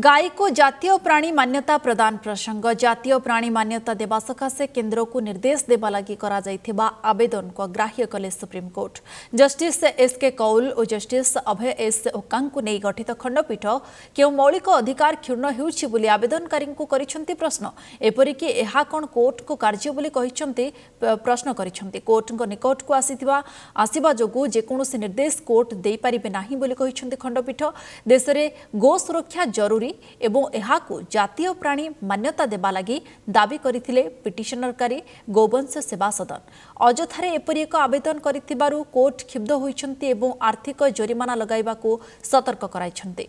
ଗାଈକୁ ଜାତୀୟ ପ୍ରାଣୀ ମାନ୍ୟତା ପ୍ରଦାନ ପ୍ରସଙ୍ଗ ଜାତୀୟ ପ୍ରାଣୀ ମାନ୍ୟତା ଦେବା ସକାଶେ କେନ୍ଦ୍ରକୁ ନିର୍ଦ୍ଦେଶ ଦେବା ଲାଗି କରାଯାଇଥିବା ଆବେଦନକୁ ଗ୍ରାହ୍ୟ କଲେ ସୁପ୍ରିମକୋର୍ଟ ଜଷ୍ଟିସ୍ ଏସ୍କେ କୌଲ ଓ ଜଷ୍ଟିସ୍ ଅଭୟ ଏସ୍ ଓକାଙ୍କୁ ନେଇ ଗଠିତ ଖଣ୍ଡପୀଠ କେଉଁ ମୌଳିକ ଅଧିକାର କ୍ଷୁଣ୍ଣ ହେଉଛି ବୋଲି ଆବେଦନକାରୀଙ୍କୁ କରିଛନ୍ତି ପ୍ରଶ୍ନ ଏପରିକି ଏହା କ'ଣ କୋର୍ଟକୁ କାର୍ଯ୍ୟ ବୋଲି କହିଛନ୍ତି ପ୍ରଶ୍ନ କରିଛନ୍ତି କୋର୍ଟଙ୍କ ନିକଟକୁ ଆସିଥିବା ଆସିବା ଯୋଗୁଁ ଯେକୌଣସି ନିର୍ଦ୍ଦେଶ କୋର୍ଟ ଦେଇପାରିବେ ନାହିଁ ବୋଲି କହିଛନ୍ତି ଖଣ୍ଡପୀଠ ଦେଶରେ ଗୋ ସୁରକ୍ଷା ଜରୁରୀ ଆହୁରି ଏବଂ ଏହାକୁ ଜାତୀୟ ପ୍ରାଣୀ ମାନ୍ୟତା ଦେବା ଲାଗି ଦାବି କରିଥିଲେ ପିଟିସନରକାରୀ ଗୋବଂଶ ସେବା ସଦନ ଅଯଥାରେ ଏପରି ଏକ ଆବେଦନ କରିଥିବାରୁ କୋର୍ଟ କ୍ଷୁବ୍ଧ ହୋଇଛନ୍ତି ଏବଂ ଆର୍ଥିକ ଜରିମାନା ଲଗାଇବାକୁ ସତର୍କ କରାଇଛନ୍ତି